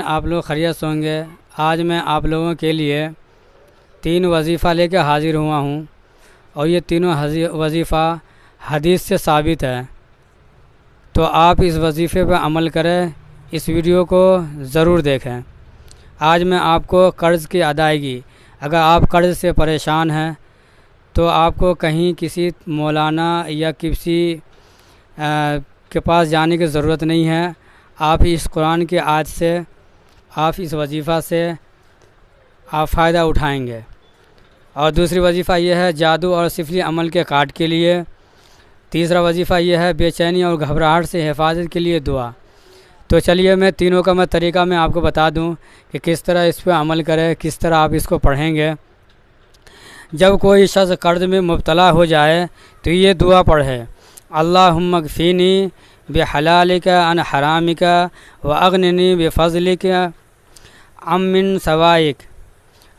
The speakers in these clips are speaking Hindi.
आप लोग खरीत होंगे आज मैं आप लोगों के लिए तीन वजीफ़ा लेकर हाज़िर हुआ हूँ और ये तीनों वजीफ़ा हदीस से साबित है तो आप इस वजीफ़े पर अमल करें इस वीडियो को ज़रूर देखें आज मैं आपको कर्ज़ की अदायगी अगर आप कर्ज़ से परेशान हैं तो आपको कहीं किसी मौलाना या किसी के पास जाने की ज़रूरत नहीं है आप इस कुरान की आज से आप इस वजीफ़ा से आप फ़ायदा उठाएंगे और दूसरी वजीफ़ा यह है जादू और सिफली अमल के काट के लिए तीसरा वजीफ़ा यह है बेचैनी और घबराहट से हिफाजत के लिए दुआ तो चलिए मैं तीनों का मैं तरीका मैं आपको बता दूं कि किस तरह इस पर अमल करें किस तरह आप इसको पढ़ेंगे जब कोई शख्स कर्ज में मुबतला हो जाए तो ये दुआ पढ़े अल्लाह बेहलिका बेहलालिका अन हरामिका व अग्नि बेफजलिका अमिन सवाइक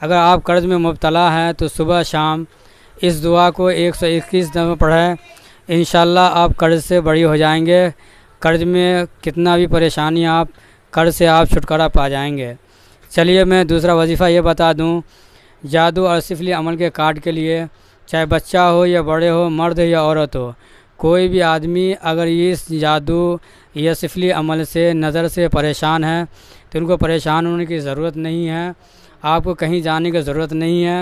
अगर आप कर्ज में मुबतला हैं तो सुबह शाम इस दुआ को 121 दफ़ा पढ़ें इन आप कर्ज से बड़ी हो जाएंगे कर्ज में कितना भी परेशानी आप कर्ज से आप छुटकारा पा जाएंगे चलिए मैं दूसरा वजीफ़ा ये बता दूँ जादू और सिफली अमल के कार्ड के लिए चाहे बच्चा हो या बड़े हो मर्द या औरत हो कोई भी आदमी अगर इस जादू या सिफली अमल से नज़र से परेशान है तो उनको परेशान होने की ज़रूरत नहीं है आपको कहीं जाने की ज़रूरत नहीं है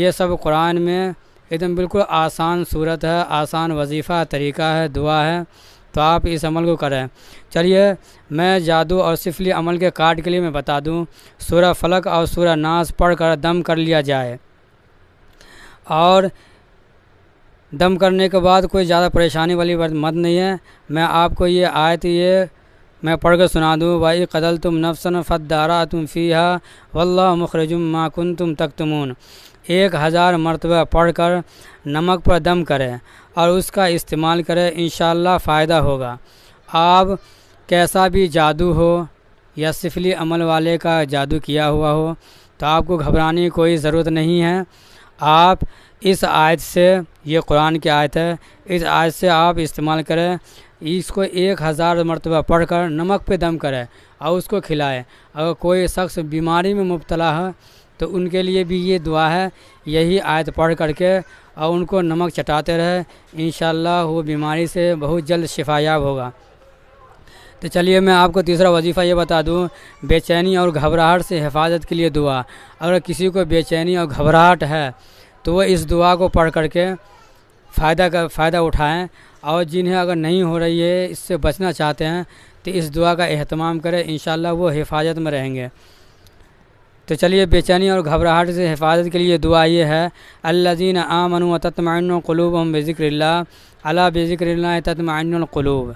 ये सब कुरान में एकदम बिल्कुल आसान सूरत है आसान वजीफ़ा तरीका है दुआ है तो आप इस अमल को करें चलिए मैं जादू और सिफली अमल के काट के लिए मैं बता दूं सूर्य फलक और सूर्य नाश पढ़ कर दम कर लिया जाए और दम करने के बाद कोई ज़्यादा परेशानी वाली बात मत नहीं है मैं आपको ये आयत ये मैं पढ़ कर सुना दूँ भाई कदल तुम नफसन फदारा तुम फ़ीहा वल्ला मुखरजुम माकुन तुम तख्तमून एक हज़ार मरतबा पढ़ कर नमक पर दम करें और उसका इस्तेमाल करें इन फ़ायदा होगा आप कैसा भी जादू हो या सिफली अमल वाले का जादू किया हुआ हो तो आपको घबराने की कोई ज़रूरत नहीं है आप इस आयत से ये कुरान की आयत है इस आयत से आप इस्तेमाल करें इसको एक हज़ार मरतबा पढ़ कर नमक पे दम करें और उसको खिलाएं अगर कोई शख्स बीमारी में मुबतला है तो उनके लिए भी ये दुआ है यही आयत पढ़ करके और उनको नमक चटाते रहे इन वो बीमारी से बहुत जल्द शिफायाब होगा तो चलिए मैं आपको तीसरा वजीफ़ा ये बता दूँ बेचैनी और घबराहट से हिफाजत के लिए दुआ अगर किसी को बेचैनी और घबराहट है तो वह इस दुआ को पढ़ करके फ़ायदा का फ़ायदा उठाएँ और जिन्हें अगर नहीं हो रही है इससे बचना चाहते हैं तो इस दुआ का अहतमाम करें इन वो हिफाजत में रहेंगे तो चलिए बेचैनी और घबराहट से हिफाजत के लिए दुआ ये है अल्लाजीन आमन तत्मा क़लूब हम बेज़िक्र अला बेज़िक्र तत्मा क़लूब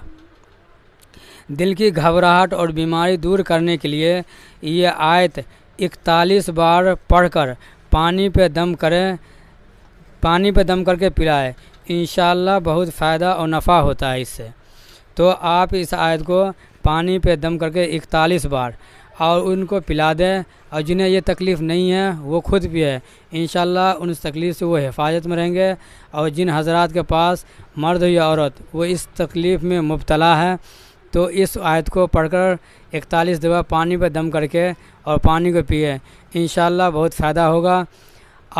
दिल की घबराहट और बीमारी दूर करने के लिए ये आयत इकतालीस बार पढ़कर पानी पे दम करें पानी पे दम करके पिलाएं इन बहुत फ़ायदा और नफ़ा होता है इससे तो आप इस आयत को पानी पे दम करके इकतालीस बार और उनको पिला दें और जिन्हें ये तकलीफ़ नहीं है वो खुद भी है इन उन तकलीफ़ से वो हिफाजत में रहेंगे और जिन हजरात के पास मर्द या औरत वो इस तकलीफ़ में मुबतला है तो इस आयत को पढ़कर इकतालीस दफ़ा पानी पर दम करके और पानी को पिए इन बहुत फ़ायदा होगा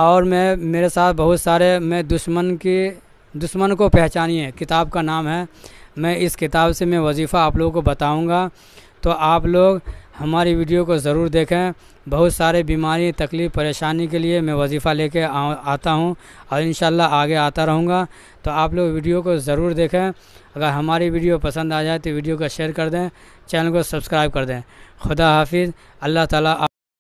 और मैं मेरे साथ बहुत सारे मैं दुश्मन की दुश्मन को पहचानिए किताब का नाम है मैं इस किताब से मैं वजीफ़ा आप लोगों को बताऊंगा तो आप लोग हमारी वीडियो को ज़रूर देखें बहुत सारे बीमारी तकलीफ़ परेशानी के लिए मैं वजीफ़ा लेके आता हूँ और इन आगे आता रहूँगा तो आप लोग वीडियो को ज़रूर देखें अगर हमारी वीडियो पसंद आ जाए तो वीडियो को शेयर कर दें चैनल को सब्सक्राइब कर दें खुदा हाफिज़ अल्लाह ताला